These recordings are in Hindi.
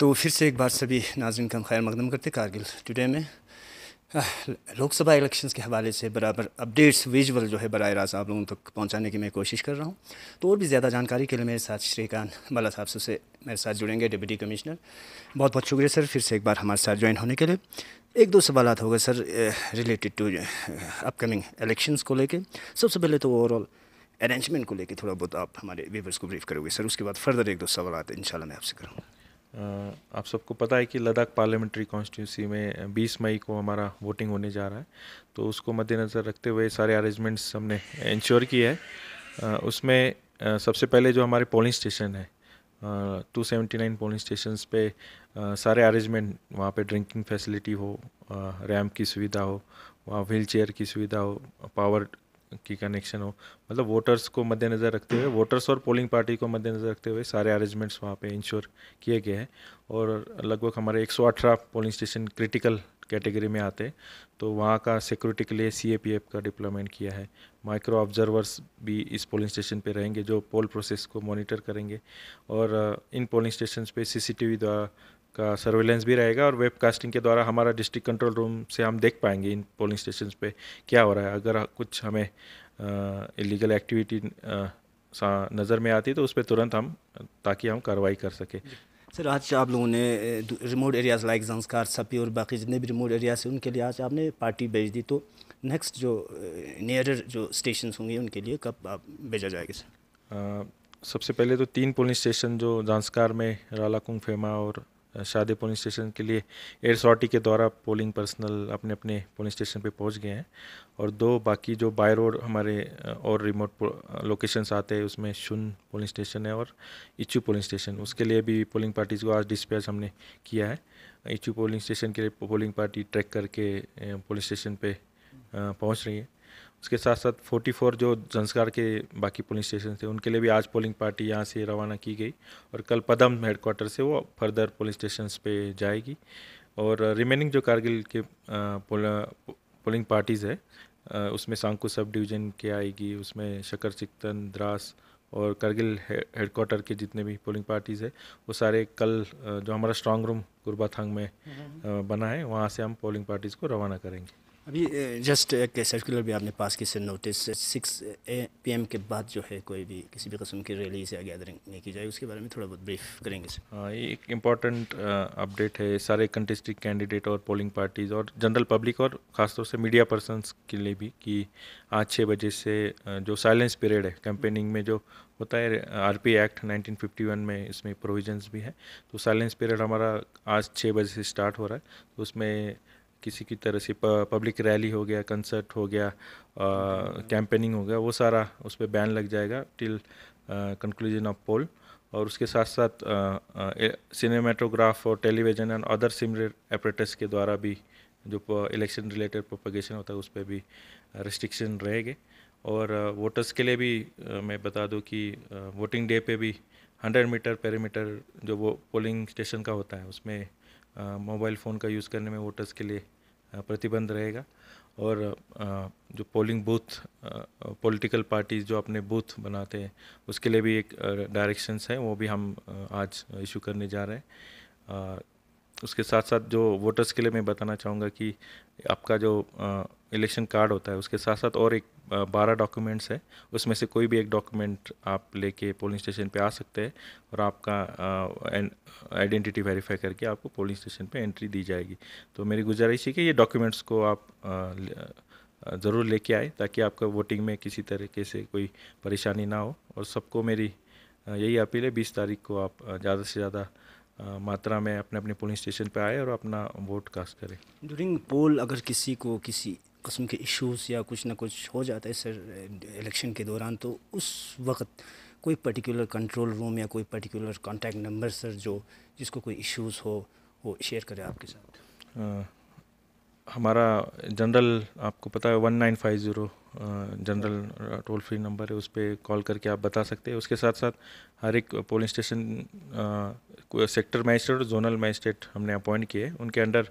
तो फिर से एक बार सभी नाजरन का हम खैर मकदम करते कारगिल टुडे में लोकसभा इलेक्शंस के हवाले से बराबर अपडेट्स विजुअल जो है बर रास्त आप लोगों तक तो पहुंचाने की मैं कोशिश कर रहा हूं तो और भी ज़्यादा जानकारी के लिए मेरे साथ श्रीकांत बाला साहब से मेरे साथ जुड़ेंगे डिप्टी कमिश्नर बहुत बहुत शुक्रिया सर फिर से एक बार हमारे साथ ज्वाइन होने के लिए एक दो सवाल हो गए sir related to upcoming elections को लेकर सबसे पहले तो ओवरऑल अरेंजमेंट को लेकर थोड़ा बहुत आप हमारे व्यवर्स को ब्रीफ करोगे सर उसके बाद फर्दर एक दो सवाल इन मैं आपसे करूँगा आप सबको पता है कि लद्दाख पार्लियामेंट्री कॉन्स्टिट्यूंसी में 20 मई को हमारा वोटिंग होने जा रहा है तो उसको मद्देनज़र रखते हुए सारे अरेंजमेंट्स हमने इंश्योर किया है उसमें सबसे पहले जो हमारे पोलिंग स्टेशन है two seventy nine polling station पे सारे अरेंजमेंट वहाँ पे ड्रिंकिंग फैसिलिटी हो रैम की सुविधा हो वहाँ व्हील चेयर की सुविधा हो पावर की कनेक्शन हो मतलब वोटर्स को मद्देनज़र रखते हुए वोटर्स और पोलिंग पार्टी को मद्देनज़र रखते हुए सारे अरेंजमेंट्स वहाँ पे इंश्योर किए गए हैं और लगभग हमारे एक पोलिंग स्टेशन क्रिटिकल कैटेगरी में आते तो वहाँ का सिक्योरिटी के लिए सी का डिप्लॉयमेंट किया है माइक्रो ऑब्जर्वर्स भी इस पोलिंग स्टेशन पे रहेंगे जो पोल प्रोसेस को मॉनिटर करेंगे और uh, इन पोलिंग स्टेशन पे सीसीटीवी द्वारा का सर्वेलेंस भी रहेगा और वेब कास्टिंग के द्वारा हमारा डिस्ट्रिक्ट कंट्रोल रूम से हम देख पाएंगे इन पोलिंग स्टेशन पे क्या हो रहा है अगर कुछ हमें इलीगल एक्टिविटी नज़र में आती तो उस पर तुरंत हम ताकि हम कार्रवाई कर सकें सर आज आप लोगों ने रिमोट एरियाज़ लाइक जंस्कार सपी और बाकी जितने भी रिमोट एरियाज हैं उनके लिए आज आपने पार्टी भेज दी तो नेक्स्ट जो नियरर जो स्टेशन होंगे उनके लिए कब आप भेजा जाएगा सर सबसे पहले तो तीन पुलिस स्टेशन जो जानसकार में राला कुंग फेमा और शादी पोलिंग स्टेशन के लिए एयर सॉटी के द्वारा पोलिंग पर्सनल अपने अपने पोलिंग स्टेशन पे पहुंच गए हैं और दो बाकी जो बाय रोड हमारे और रिमोट लोकेशंस आते हैं उसमें शुन पोलिंग स्टेशन है और इच्छू पोलिंग स्टेशन उसके लिए भी पोलिंग पार्टीज़ को आज डिस्पैच हमने किया है इच्छू पोलिंग स्टेशन के लिए पोलिंग पार्टी ट्रैक करके पोलिंग स्टेशन पर पहुँच रही है उसके साथ साथ 44 जो झंसकार के बाकी पोलिंग स्टेशन थे उनके लिए भी आज पोलिंग पार्टी यहाँ से रवाना की गई और कल पदम हेडक्वार्टर से वो फर्दर पोलिंग स्टेशन पे जाएगी और रिमेनिंग जो कारगिल के पोलिंग पार्टीज़ है उसमें सांकु सब डिवीज़न के आएगी उसमें शकर चिकतन द्रास और करगिल हेडक्वार्टर के जितने भी पोलिंग पार्टीज़ है वो सारे कल जो हमारा स्ट्रांग रूम गुरबाथांग में हम्म। बना है वहाँ से हम पोलिंग पार्टीज़ को रवाना करेंगे अभी जस्ट एक सर्कुलर भी आपने pass sir notice six A P M के बाद जो है कोई भी किसी भी कस्म की रैली या गैदरिंग नहीं की जाए उसके बारे में थोड़ा बहुत ब्रीफ करेंगे सर हाँ, ये एक इम्पॉर्टेंट अपडेट है सारे कंटेस्टिक कैंडिडेट और पोलिंग पार्टीज और जनरल पब्लिक और ख़ासतौर से मीडिया पर्सन के लिए भी कि आज छः बजे से जो साइलेंस पीरियड है कैंपेनिंग में जो होता है आर पी एक्ट 1951 में इसमें प्रोविजंस भी है तो साइलेंस पीरियड हमारा आज छः बजे से स्टार्ट हो रहा है तो उसमें किसी की तरह से पब्लिक रैली हो गया कंसर्ट हो गया कैंपेनिंग हो गया वो सारा उस पर बैन लग जाएगा टिल कंक्लूजन ऑफ पोल और उसके साथ साथ सिनेमाटोग्राफ और television and other similar apparatus के द्वारा भी जो इलेक्शन रिलेटेड प्रोपोगेशन होता है उस पर भी रिस्ट्रिक्शन रहेंगे और वोटर्स के लिए भी मैं बता दूं कि वोटिंग डे पे भी 100 मीटर पेरीमीटर जो वो पोलिंग स्टेशन का होता है उसमें मोबाइल फ़ोन का यूज़ करने में वोटर्स के लिए प्रतिबंध रहेगा और जो पोलिंग बूथ पॉलिटिकल पार्टीज जो अपने बूथ बनाते हैं उसके लिए भी एक डायरेक्शंस हैं वो भी हम आज इशू करने जा रहे हैं उसके साथ साथ जो वोटर्स के लिए मैं बताना चाहूँगा कि आपका जो इलेक्शन कार्ड होता है उसके साथ साथ और एक बारह डॉक्यूमेंट्स है उसमें से कोई भी एक डॉक्यूमेंट आप लेके पोलिंग स्टेशन पे आ सकते हैं और आपका आइडेंटिटी वेरीफाई करके आपको पोलिंग स्टेशन पे एंट्री दी जाएगी तो मेरी गुजारिश है कि ये डॉक्यूमेंट्स को आप ज़रूर लेके आए ताकि आपका वोटिंग में किसी तरीके से कोई परेशानी ना हो और सबको मेरी यही अपील है बीस तारीख को आप ज़्यादा से ज़्यादा मात्रा में अपने अपने पोलिंग स्टेशन पर आए और अपना वोट कास्ट करें ड्यूरिंग पोल अगर किसी को किसी कस्म के इश्यूज या कुछ ना कुछ हो जाता है सर इलेक्शन के दौरान तो उस वक्त कोई पर्टिकुलर कंट्रोल रूम या कोई पर्टिकुलर कॉन्टैक्ट नंबर सर जो जिसको कोई इश्यूज हो वो शेयर करें आपके साथ आ, हमारा जनरल आपको पता है one nine five zero general toll free number है उस पर कॉल करके आप बता सकते हैं उसके साथ साथ हर एक पोलिंग स्टेशन सेक्टर मजिस्ट्रेट और जोनल मजिस्ट्रेट हमने अपॉइंट किए उनके under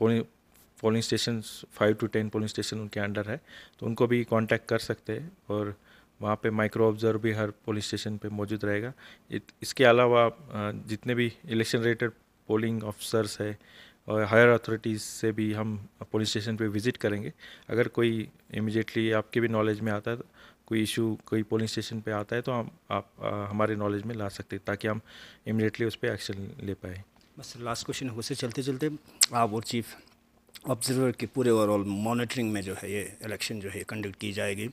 polling station five to ten polling station उनके अंडर है तो उनको भी कांटेक्ट कर सकते हैं और वहाँ पे माइक्रो ऑब्जर्व भी हर पोलिंग स्टेशन पे मौजूद रहेगा इसके अलावा जितने भी इलेक्शन रिलेटेड पोलिंग ऑफिसर्स है और हायर अथॉरिटीज़ से भी हम पोलिंग स्टेशन पे विज़िट करेंगे अगर कोई इमिजिएटली आपके भी नॉलेज में आता है तो कोई इशू कोई पोलिंग स्टेशन पे आता है तो हम आप आ, हमारे नॉलेज में ला सकते हैं ताकि हम इमिडिएटली उस पर एक्शन ले पाए बस लास्ट क्वेश्चन हो से चलते चलते आप और चीफ ऑब्जर्वर के पूरे ओवरऑल मॉनिटरिंग में जो है ये इलेक्शन जो है कंडक्ट की जाएगी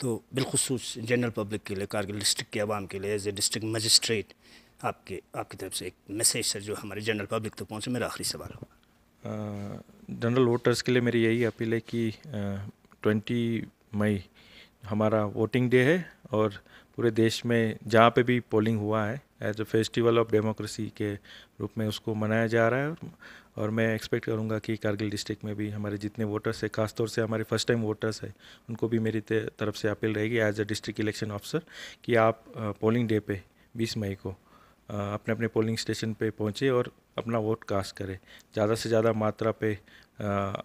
तो बिलखसूस जनरल पब्लिक के लिए कारगिल डिस्ट्रिक्ट के आवाम के लिए एज ए डिस्ट्रिक्ट मजिस्ट्रेट आपके आपकी तरफ से एक मैसेज सर जो हमारे जनरल पब्लिक तक तो पहुँचे मेरा आखिरी सवाल होगा जनरल वोटर्स के लिए मेरी यही अपील है कि ट्वेंटी मई हमारा वोटिंग डे है और पूरे देश में जहाँ पे भी पोलिंग हुआ है as a festival of democracy के रूप में उसको मनाया जा रहा है और मैं एक्सपेक्ट करूँगा कि कारगिल डिस्ट्रिक्ट में भी हमारे जितने वोटर्स हैं खासतौर से हमारे फर्स्ट टाइम वोटर्स हैं उनको भी मेरी तरफ से अपील रहेगी as a district election officer कि आप पोलिंग डे पे 20 मई को अपने अपने पोलिंग स्टेशन पे पहुँचे और अपना वोट कास्ट करें ज़्यादा से ज़्यादा मात्रा पे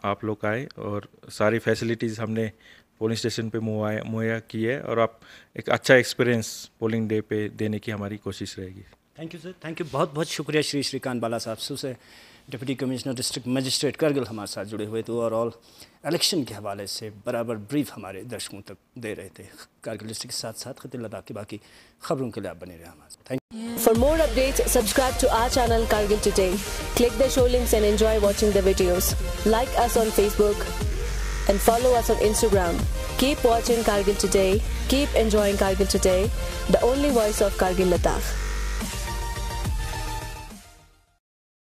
आप लोग आए और सारी फैसिलिटीज़ हमने पोलिंग स्टेशन पे मुहैया की है और आप एक अच्छा एक्सपीरियंस पोलिंग डे पे देने की हमारी कोशिश रहेगी thank you sir thank you बहुत बहुत शुक्रिया श्री श्रीकांत बाला साहब सू से deputy commissioner district magistrate Kargil हमारे साथ जुड़े हुए थे और ऑल इलेक्शन के हवाले से बराबर ब्रीफ हमारे दर्शकों तक दे रहे थे करगिल डिस्ट्रिक्ट के साथ साथ खतर लद्दाख की बाकी खबरों के लिए आप बने रहे हमारे thank you for more update subscribe to our channel Kargil today click the show links and enjoy watching the videos like us on Facebook and follow us on Instagram. Keep watching Kargil Today. Keep enjoying Kargil Today. The only voice of Kargil Ladakh.